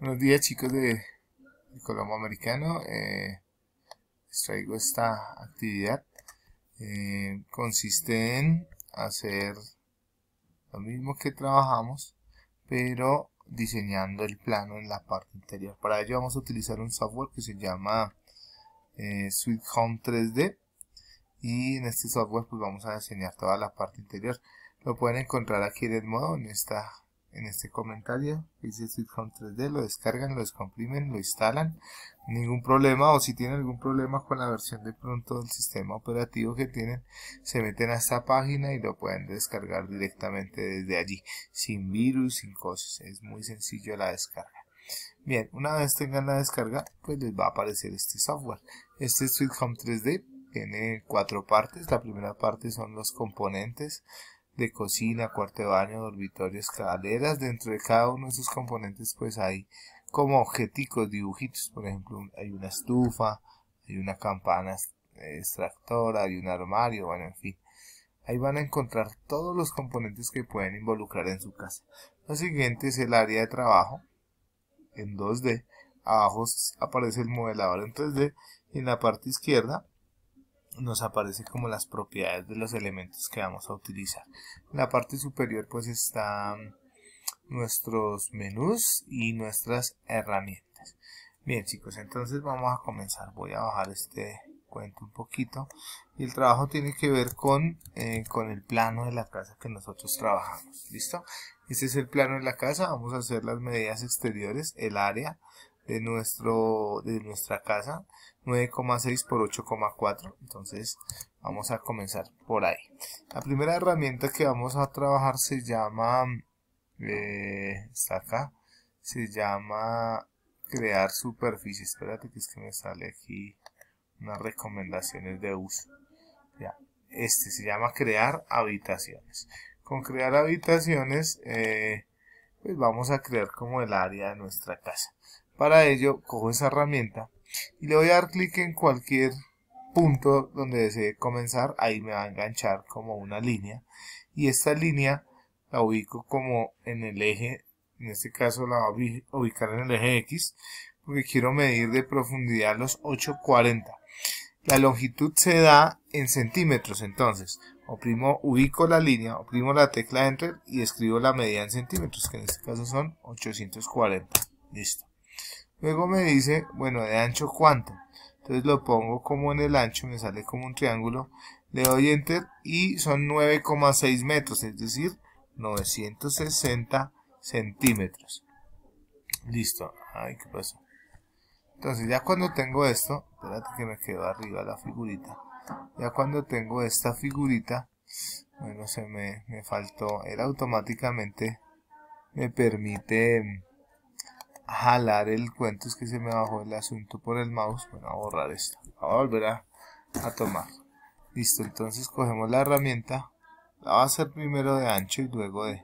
Buenos días chicos de, Colombo Americano. Eh, les traigo esta actividad. Eh, consiste en hacer lo mismo que trabajamos, pero diseñando el plano en la parte interior. Para ello vamos a utilizar un software que se llama eh, Sweet Home 3D. Y en este software pues vamos a diseñar toda la parte interior. Lo pueden encontrar aquí en el modo, en esta en este comentario. Dice Home 3D, lo descargan, lo descomprimen, lo instalan, ningún problema. O si tienen algún problema con la versión de pronto del sistema operativo que tienen, se meten a esta página y lo pueden descargar directamente desde allí, sin virus, sin cosas. Es muy sencillo la descarga. Bien, una vez tengan la descarga, pues les va a aparecer este software. Este Sweet Home 3D tiene cuatro partes. La primera parte son los componentes, de cocina, cuarto de baño, dormitorios escaleras. Dentro de cada uno de esos componentes pues hay como objeticos, dibujitos. Por ejemplo, hay una estufa, hay una campana extractora, hay un armario, bueno, en fin. Ahí van a encontrar todos los componentes que pueden involucrar en su casa. Lo siguiente es el área de trabajo en 2D. Abajo aparece el modelador en 3D en la parte izquierda nos aparece como las propiedades de los elementos que vamos a utilizar. En la parte superior pues están nuestros menús y nuestras herramientas. Bien chicos, entonces vamos a comenzar. Voy a bajar este cuento un poquito. Y el trabajo tiene que ver con, eh, con el plano de la casa que nosotros trabajamos. ¿Listo? Este es el plano de la casa. Vamos a hacer las medidas exteriores, el área, de, nuestro, de nuestra casa, 9,6 por 8,4. Entonces vamos a comenzar por ahí. La primera herramienta que vamos a trabajar se llama, eh, acá, se llama crear superficie. Espérate que es que me sale aquí unas recomendaciones de uso. Ya. Este se llama crear habitaciones. Con crear habitaciones, eh, pues vamos a crear como el área de nuestra casa. Para ello, cojo esa herramienta y le voy a dar clic en cualquier punto donde desee comenzar. Ahí me va a enganchar como una línea. Y esta línea la ubico como en el eje, en este caso la voy a ubicar en el eje X, porque quiero medir de profundidad los 840. La longitud se da en centímetros, entonces oprimo, ubico la línea, oprimo la tecla Enter y escribo la medida en centímetros, que en este caso son 840. Listo. Luego me dice, bueno, ¿de ancho cuánto? Entonces lo pongo como en el ancho, me sale como un triángulo. Le doy enter y son 9,6 metros, es decir, 960 centímetros. Listo. Ay, ¿qué pasa. Entonces ya cuando tengo esto, espérate que me quedó arriba la figurita. Ya cuando tengo esta figurita, bueno, se me, me faltó, él automáticamente me permite jalar el cuento, es que se me bajó el asunto por el mouse. Bueno, a borrar esto, a volver a, tomar. Listo, entonces cogemos la herramienta, la va a hacer primero de ancho y luego de,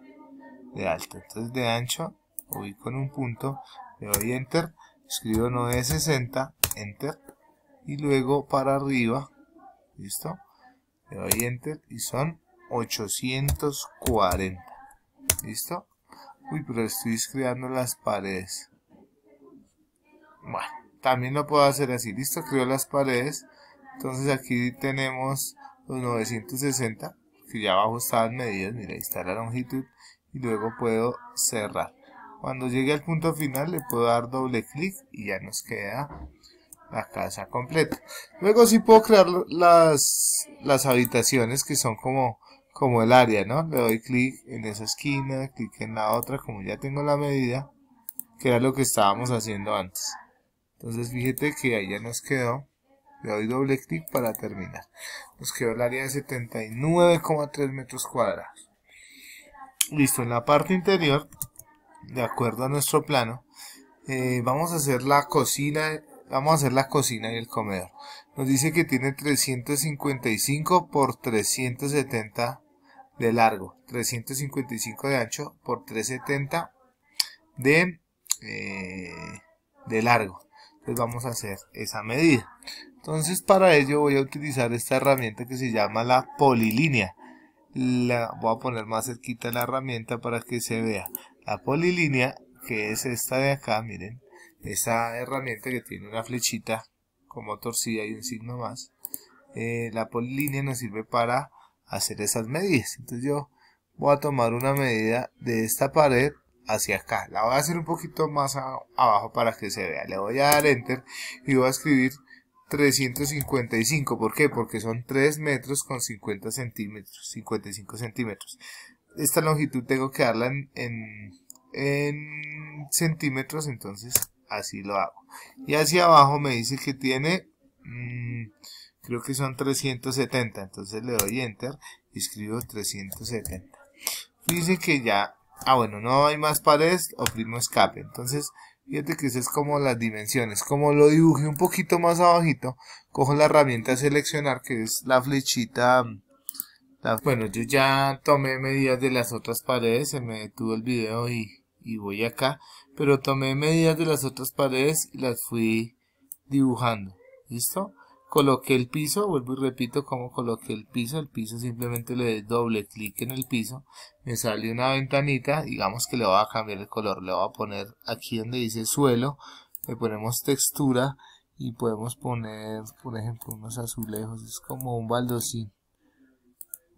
alto. Entonces de ancho, voy con un punto, le doy enter, escribo 960, enter, y luego para arriba, listo, le doy enter y son 840, listo. Uy, pero estoy creando las paredes. Bueno, también lo puedo hacer así. Listo, creo las paredes. Entonces aquí tenemos los 960, que ya abajo estaban medidas. Mira, ahí está la longitud. Y luego puedo cerrar. Cuando llegue al punto final le puedo dar doble clic y ya nos queda la casa completa. Luego sí puedo crear las, habitaciones que son como, como el área, ¿no? Le doy clic en esa esquina, clic en la otra, como ya tengo la medida, que era lo que estábamos haciendo antes. Entonces fíjate que ahí ya nos quedó. Le doy doble clic para terminar. Nos quedó el área de 79,3 metros cuadrados. Listo, en la parte interior, de acuerdo a nuestro plano, eh, vamos a hacer la cocina, vamos a hacer la cocina y el comedor. Nos dice que tiene 355 por 370 de largo, 355 de ancho por 370 de, eh, de largo pues vamos a hacer esa medida. Entonces para ello voy a utilizar esta herramienta que se llama la polilínea. La voy a poner más cerquita la herramienta para que se vea. La polilínea, que es esta de acá, miren, esa herramienta que tiene una flechita como torcida y un signo más. Eh, la polilínea nos sirve para hacer esas medidas. Entonces yo voy a tomar una medida de esta pared hacia acá. La voy a hacer un poquito más abajo para que se vea. Le voy a dar enter y voy a escribir 355. ¿Por qué? Porque son 3 metros con 50 centímetros, 55 centímetros. Esta longitud tengo que darla en, centímetros, entonces así lo hago. Y hacia abajo me dice que tiene, mm, creo que son 370. Entonces le doy enter y escribo 370. Dice que ya Ah, bueno, no hay más paredes, oprimo escape. Entonces, fíjate que eso es como las dimensiones. Como lo dibujé un poquito más abajito, cojo la herramienta seleccionar, que es la flechita. Bueno, yo ya tomé medidas de las otras paredes, se me detuvo el video y, y voy acá. Pero tomé medidas de las otras paredes y las fui dibujando. ¿Listo? coloqué el piso, vuelvo y repito cómo coloqué el piso, el piso simplemente le doy doble clic en el piso, me sale una ventanita, digamos que le voy a cambiar el color, le voy a poner aquí donde dice suelo, le ponemos textura y podemos poner, por ejemplo, unos azulejos, es como un baldocín,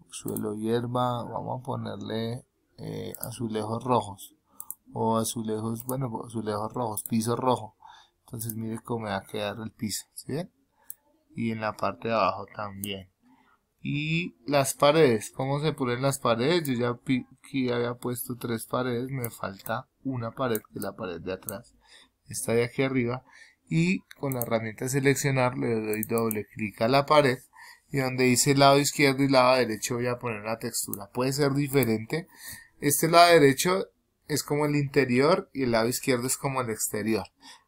suelo hierba, vamos a ponerle eh, azulejos rojos, o azulejos, bueno, azulejos rojos, piso rojo, entonces mire cómo va a quedar el piso, ¿sí bien? y en la parte de abajo también y las paredes cómo se ponen las paredes yo ya aquí había puesto tres paredes me falta una pared que es la pared de atrás está de aquí arriba y con la herramienta seleccionar le doy doble clic a la pared y donde dice lado izquierdo y lado derecho voy a poner la textura puede ser diferente este lado derecho es como el interior y el lado izquierdo es como el exterior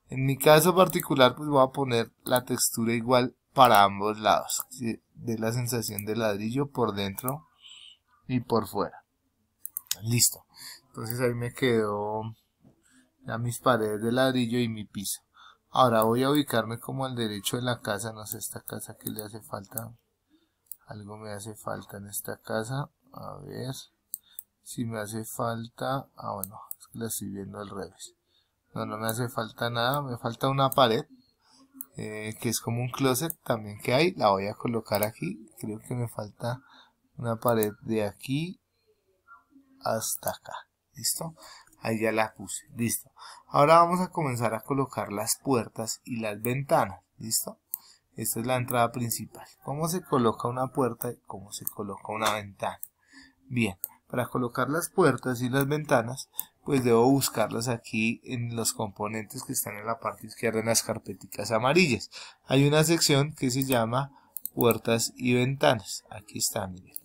en mi caso particular pues voy a poner la textura igual para ambos lados, De la sensación de ladrillo por dentro y por fuera. Listo. Entonces ahí me quedó ya mis paredes de ladrillo y mi piso. Ahora voy a ubicarme como al derecho de la casa, no sé esta casa que le hace falta. Algo me hace falta en esta casa. A ver si me hace falta. Ah, bueno, es que la estoy viendo al revés. No, no me hace falta nada, me falta una pared. Eh, que es como un closet también que hay. La voy a colocar aquí. Creo que me falta una pared de aquí hasta acá. ¿Listo? Ahí ya la puse. Listo. Ahora vamos a comenzar a colocar las puertas y las ventanas. ¿Listo? Esta es la entrada principal. ¿Cómo se coloca una puerta y cómo se coloca una ventana? Bien, para colocar las puertas y las ventanas pues debo buscarlas aquí en los componentes que están en la parte izquierda en las carpetitas amarillas. Hay una sección que se llama puertas y ventanas. Aquí está, miren.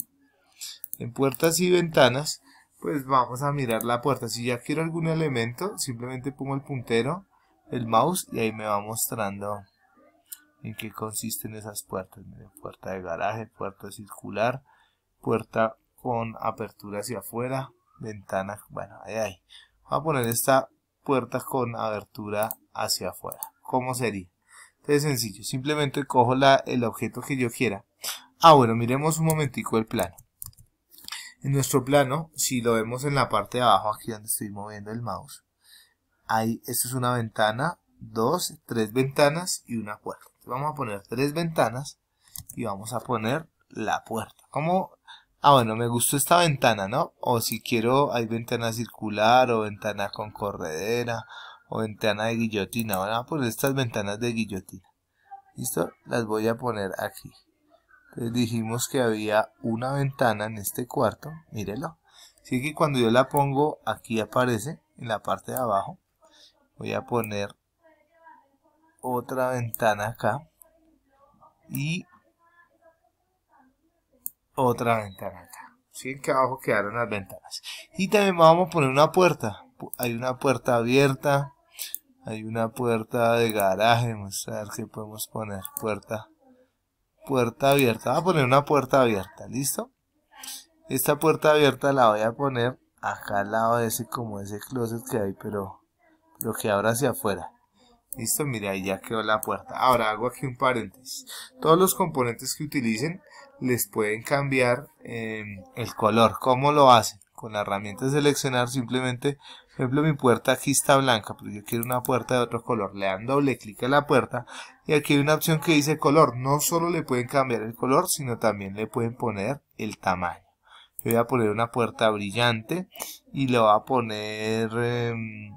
En puertas y ventanas, pues vamos a mirar la puerta. Si ya quiero algún elemento, simplemente pongo el puntero, el mouse, y ahí me va mostrando en qué consisten esas puertas. Miren, puerta de garaje, puerta circular, puerta con apertura hacia afuera, ventana, bueno, ahí, ahí. Voy a poner esta puerta con abertura hacia afuera. ¿Cómo sería? es sencillo, simplemente cojo la, el objeto que yo quiera. Ah, bueno, miremos un momentico el plano. En nuestro plano, si lo vemos en la parte de abajo, aquí donde estoy moviendo el mouse, ahí, esto es una ventana, dos, tres ventanas y una puerta. vamos a poner tres ventanas y vamos a poner la puerta. ¿Cómo ah, bueno, me gustó esta ventana, ¿no? O si quiero, hay ventana circular o ventana con corredera o ventana de guillotina. Ahora a por estas ventanas de guillotina. ¿Listo? Las voy a poner aquí. Entonces dijimos que había una ventana en este cuarto. Mírelo. Así que cuando yo la pongo, aquí aparece en la parte de abajo. Voy a poner otra ventana acá. Y otra ventana acá. ¿sí? Que abajo quedaron las ventanas. Y también vamos a poner una puerta. Hay una puerta abierta. Hay una puerta de garaje. Vamos a ver qué podemos poner. Puerta. Puerta abierta. vamos a poner una puerta abierta. ¿Listo? Esta puerta abierta la voy a poner acá al lado de ese, como ese closet que hay, pero, lo que abra hacia afuera. Listo, mira, ahí ya quedó la puerta. Ahora hago aquí un paréntesis. Todos los componentes que utilicen les pueden cambiar em, el color. ¿Cómo lo hacen? Con la herramienta de seleccionar simplemente, por ejemplo, mi puerta aquí está blanca, pero yo quiero una puerta de otro color. Le dan doble clic a la puerta y aquí hay una opción que dice color. No solo le pueden cambiar el color, sino también le pueden poner el tamaño. Yo voy a poner una puerta brillante y le voy a poner... Em,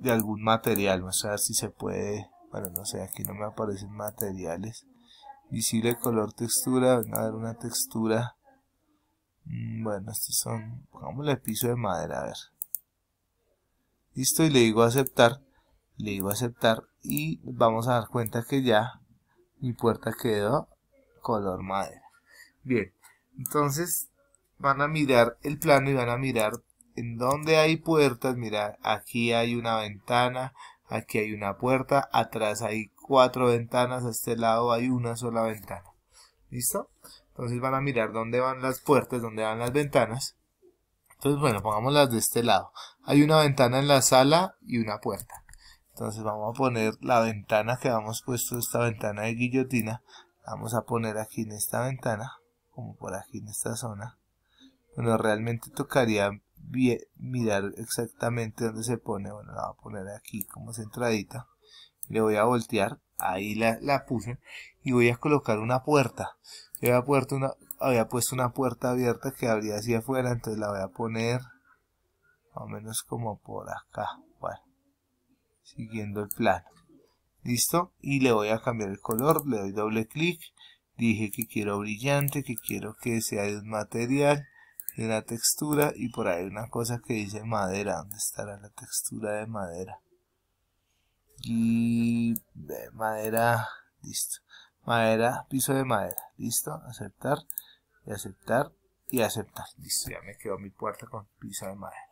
de algún material. Vamos a ver si se puede. Bueno, no sé, aquí no me aparecen materiales. Visible color textura. Van a ver una textura. Mm, bueno, estos son. el piso de madera, a ver. Listo, y le digo aceptar. Le digo aceptar. Y vamos a dar cuenta que ya mi puerta quedó color madera. Bien, entonces van a mirar el plano y van a mirar en donde hay puertas, mira, aquí hay una ventana, aquí hay una puerta, atrás hay cuatro ventanas, a este lado hay una sola ventana. ¿Listo? Entonces van a mirar dónde van las puertas, dónde van las ventanas. Entonces, bueno, pongámoslas de este lado. Hay una ventana en la sala y una puerta. Entonces vamos a poner la ventana que habíamos puesto, esta ventana de guillotina. Vamos a poner aquí en esta ventana, como por aquí en esta zona. Bueno, realmente tocaría mirar exactamente dónde se pone. Bueno, la voy a poner aquí como centradita. Le voy a voltear. Ahí la, la puse. Y voy a colocar una puerta. había, una, había puesto una puerta abierta que abría hacia afuera. Entonces la voy a poner más o menos como por acá. Bueno, siguiendo el plano. ¿Listo? Y le voy a cambiar el color. Le doy doble clic. Dije que quiero brillante, que quiero que sea de un material de la textura y por ahí una cosa que dice madera, donde estará la textura de madera? Y madera, listo. Madera, piso de madera, listo, aceptar y aceptar y aceptar. Listo, ya me quedó mi puerta con piso de madera.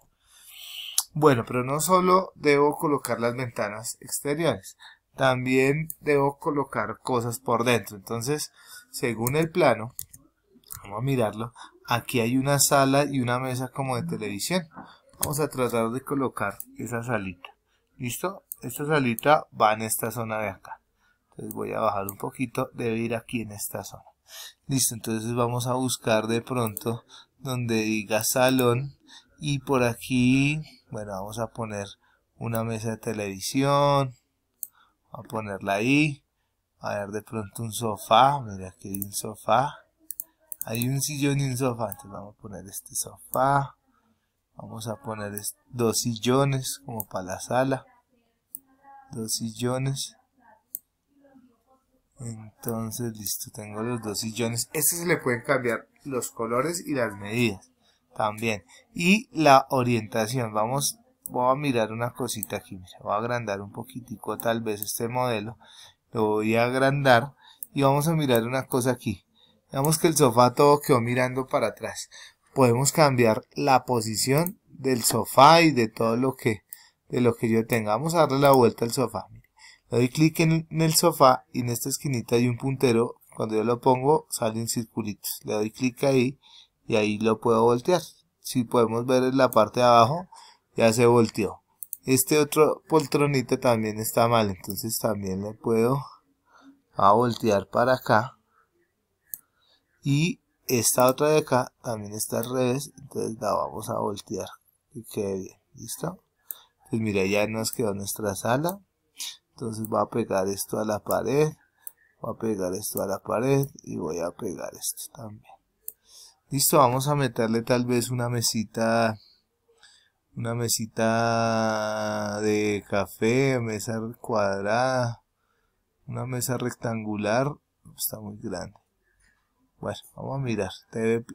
Bueno, pero no solo debo colocar las ventanas exteriores, también debo colocar cosas por dentro. Entonces, según el plano, vamos a mirarlo, aquí hay una sala y una mesa como de televisión. Vamos a tratar de colocar esa salita. ¿Listo? Esta salita va en esta zona de acá. Entonces voy a bajar un poquito, debe ir aquí en esta zona. Listo, entonces vamos a buscar de pronto donde diga salón y por aquí, bueno, vamos a poner una mesa de televisión, a ponerla ahí, a ver de pronto un sofá, mira aquí hay un sofá, hay un sillón y un sofá. Entonces vamos a poner este sofá. Vamos a poner dos sillones como para la sala. Dos sillones. Entonces, listo, tengo los dos sillones. Este se le pueden cambiar los colores y las medidas también. Y la orientación, vamos, voy a mirar una cosita aquí, mira, voy a agrandar un poquitico tal vez este modelo, lo voy a agrandar y vamos a mirar una cosa aquí. Digamos que el sofá todo quedó mirando para atrás. Podemos cambiar la posición del sofá y de todo lo que, de lo que yo tenga. Vamos a darle la vuelta al sofá. Le doy clic en, el sofá y en esta esquinita hay un puntero. Cuando yo lo pongo salen circulitos. Le doy clic ahí y ahí lo puedo voltear. Si podemos ver en la parte de abajo ya se volteó. Este otro poltronito también está mal, entonces también le puedo a ah, voltear para acá y esta otra de acá también está al revés, entonces la vamos a voltear que quede bien, ¿listo? Entonces pues mira, ya nos quedó nuestra sala, entonces voy a pegar esto a la pared, voy a pegar esto a la pared y voy a pegar esto también. Listo, vamos a meterle tal vez una mesita, una mesita de café, mesa cuadrada, una mesa rectangular, está muy grande. Bueno, vamos a mirar.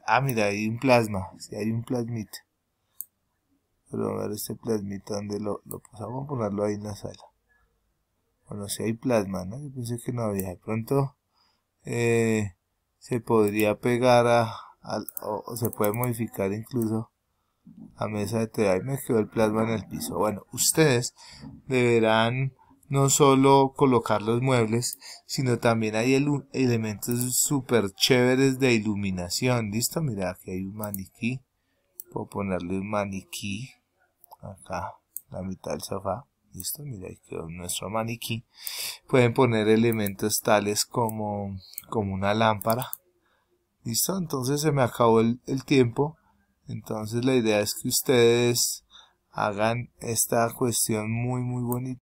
Ah, mira, hay un plasma. Si hay un plasmita. Pero vamos a ver este plasmita donde lo, lo Vamos a ponerlo ahí en la sala. Bueno, si hay plasma, ¿no? Yo pensé que no había. De pronto eh, se podría pegar a, o, se puede modificar incluso a mesa de TV. Ahí me quedó el plasma en el piso. Bueno, ustedes deberán no solo colocar los muebles, sino también hay elementos súper chéveres de iluminación. Listo, mira, aquí hay un maniquí. Puedo ponerle un maniquí acá, la mitad del sofá. Listo, mira, ahí quedó nuestro maniquí. Pueden poner elementos tales como, como una lámpara. Listo, entonces se me acabó el tiempo. Entonces la idea es que ustedes hagan esta cuestión muy muy bonita.